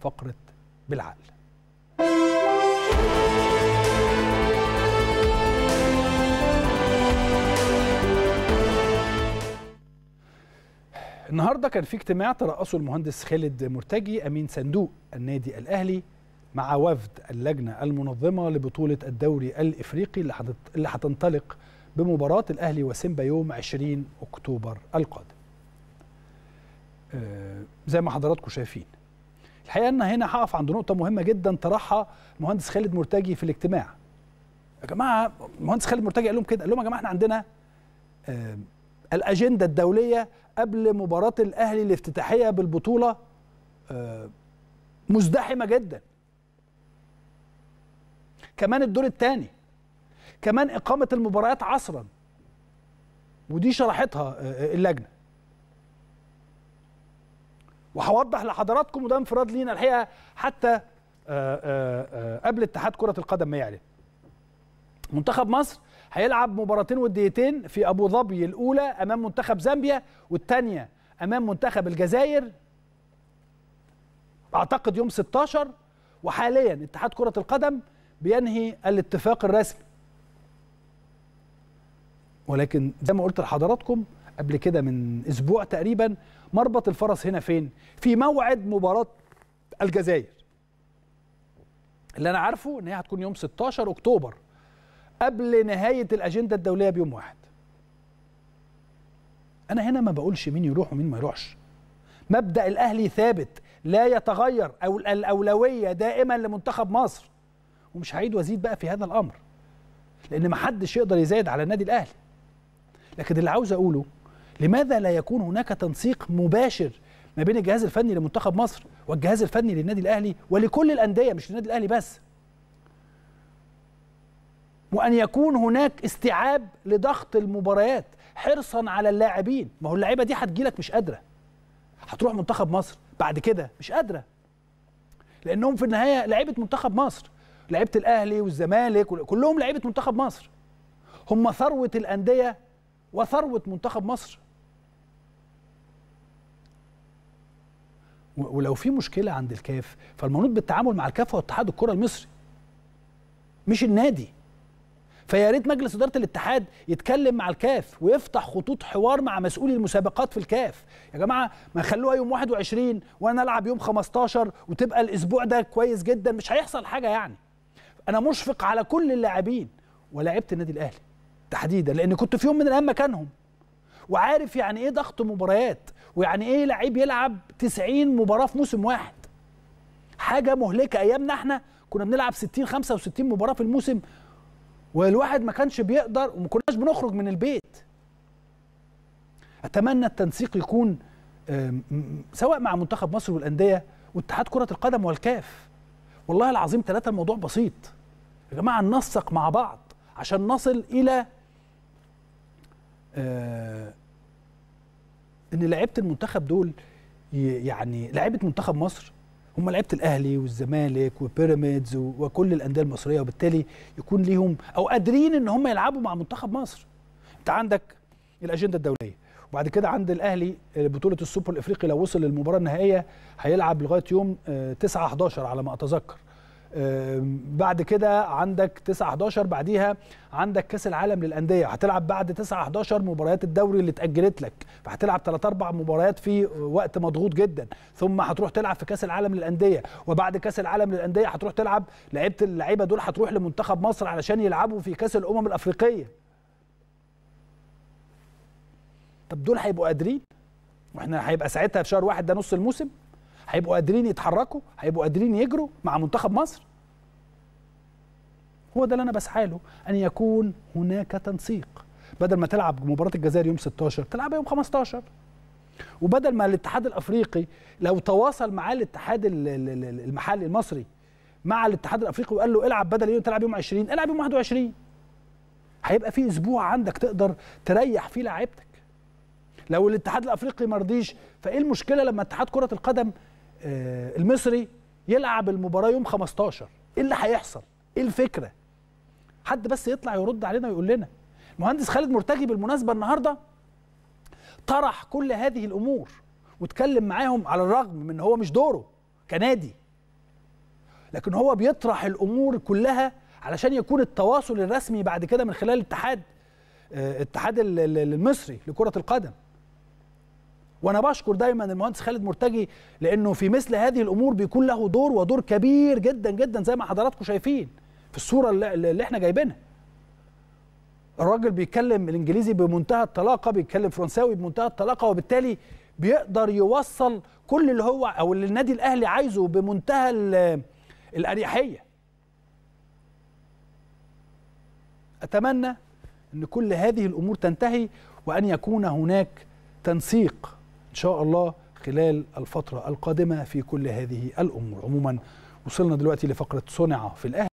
فقرة بالعقل النهارده كان في اجتماع ترأسه المهندس خالد مرتجي امين صندوق النادي الاهلي مع وفد اللجنه المنظمه لبطوله الدوري الافريقي اللي اللي هتنطلق بمباراه الاهلي وسيمبا يوم 20 اكتوبر القادم. آه، زي ما حضراتكم شايفين الحقيقه ان هنا هقف عند نقطه مهمه جدا طرحها المهندس خالد مرتجي في الاجتماع يا جماعه المهندس خالد مرتجي قال لهم كده قال لهم يا جماعه احنا عندنا آه، الاجنده الدوليه قبل مباراه الاهلي الافتتاحيه بالبطوله آه، مزدحمه جدا كمان الدور الثاني كمان اقامه المباريات عصرا ودي شرحتها آه، اللجنه وهوضح لحضراتكم وده انفراد لينا الحقيقه حتى آه، آه، آه، قبل اتحاد كره القدم ما يعلن منتخب مصر هيلعب مباراتين وديتين في ابو ظبي الاولى امام منتخب زامبيا والثانيه امام منتخب الجزائر اعتقد يوم 16 وحاليا اتحاد كره القدم بينهي الاتفاق الرسمي ولكن زي ما قلت لحضراتكم قبل كده من اسبوع تقريبا مربط الفرس هنا فين في موعد مباراه الجزائر اللي انا عارفه ان هي هتكون يوم 16 اكتوبر قبل نهايه الاجنده الدوليه بيوم واحد انا هنا ما بقولش مين يروح ومين ما يروحش مبدا الاهلي ثابت لا يتغير او الاولويه دائما لمنتخب مصر ومش هعيد وازيد بقى في هذا الامر لان ما حدش يقدر يزايد على النادي الاهلي لكن اللي عاوز اقوله لماذا لا يكون هناك تنسيق مباشر ما بين الجهاز الفني لمنتخب مصر والجهاز الفني للنادي الاهلي ولكل الانديه مش للنادي الاهلي بس وان يكون هناك استيعاب لضغط المباريات حرصا على اللاعبين ما هو اللعيبه دي هتجيلك مش قادره هتروح منتخب مصر بعد كده مش قادره لانهم في النهايه لعيبه منتخب مصر لعيبه الاهلي والزمالك كلهم لعيبه منتخب مصر هم ثروه الانديه وثروه منتخب مصر ولو في مشكله عند الكاف فالمنوط بالتعامل مع الكاف هو اتحاد الكره المصري مش النادي فيا ريت مجلس اداره الاتحاد يتكلم مع الكاف ويفتح خطوط حوار مع مسؤولي المسابقات في الكاف يا جماعه ما خلوها يوم 21 وانا العب يوم 15 وتبقى الاسبوع ده كويس جدا مش هيحصل حاجه يعني انا مشفق على كل اللاعبين ولاعيبة النادي الاهلي تحديدا لان كنت في يوم من الايام مكانهم وعارف يعني ايه ضغط مباريات ويعني ايه لعيب يلعب 90 مباراه في موسم واحد حاجه مهلكه ايامنا احنا كنا بنلعب 60 65 مباراه في الموسم والواحد ما كانش بيقدر وما كناش بنخرج من البيت اتمنى التنسيق يكون سواء مع منتخب مصر والانديه واتحاد كره القدم والكاف والله العظيم ثلاثه الموضوع بسيط يا جماعه ننسق مع بعض عشان نصل الى آه، ان لعيبه المنتخب دول يعني لعيبه منتخب مصر هم لعيبه الاهلي والزمالك وبيراميدز وكل الانديه المصريه وبالتالي يكون ليهم او قادرين ان هم يلعبوا مع منتخب مصر انت عندك الاجنده الدوليه وبعد كده عند الاهلي بطوله السوبر الافريقي لو وصل للمباراه النهائيه هيلعب لغايه يوم 9 آه، 11 على ما اتذكر بعد كده عندك 9 11 بعديها عندك كاس العالم للانديه هتلعب بعد 9 11 مباريات الدوري اللي اتاجلت لك فهتلعب 3 4 مباريات في وقت مضغوط جدا ثم هتروح تلعب في كاس العالم للانديه وبعد كاس العالم للانديه هتروح تلعب لعيبه اللعيبه دول هتروح لمنتخب مصر علشان يلعبوا في كاس الامم الافريقيه طب دول هيبقوا قادرين واحنا هيبقى ساعتها في شهر واحد ده نص الموسم هيبقوا قادرين يتحركوا هيبقوا قادرين يجروا مع منتخب مصر هو ده اللي انا بسعى له ان يكون هناك تنسيق بدل ما تلعب مباراه الجزائر يوم 16 تلعبها يوم 15 وبدل ما الاتحاد الافريقي لو تواصل معاه الاتحاد المحلي المصري مع الاتحاد الافريقي وقال له العب بدل يوم تلعب يوم 20 العب يوم 21 هيبقى في اسبوع عندك تقدر تريح فيه لعيبتك لو الاتحاد الافريقي مرضيش فايه المشكله لما اتحاد كره القدم آه، المصري يلعب المباراه يوم 15 ايه اللي هيحصل ايه الفكره حد بس يطلع يرد علينا ويقول لنا المهندس خالد مرتجي بالمناسبه النهارده طرح كل هذه الامور واتكلم معاهم على الرغم من هو مش دوره كنادي لكن هو بيطرح الامور كلها علشان يكون التواصل الرسمي بعد كده من خلال الاتحاد آه، الاتحاد المصري لكره القدم وانا بشكر دايما المهندس خالد مرتجي لانه في مثل هذه الامور بيكون له دور ودور كبير جدا جدا زي ما حضراتكم شايفين في الصوره اللي احنا جايبينها الراجل بيتكلم الانجليزي بمنتهى الطلاقه بيتكلم فرنساوي بمنتهى الطلاقه وبالتالي بيقدر يوصل كل اللي هو او اللي النادي الاهلي عايزه بمنتهى الاريحيه اتمنى ان كل هذه الامور تنتهي وان يكون هناك تنسيق إن شاء الله خلال الفترة القادمة في كل هذه الأمور عموما وصلنا دلوقتي لفقرة صنع في الأهل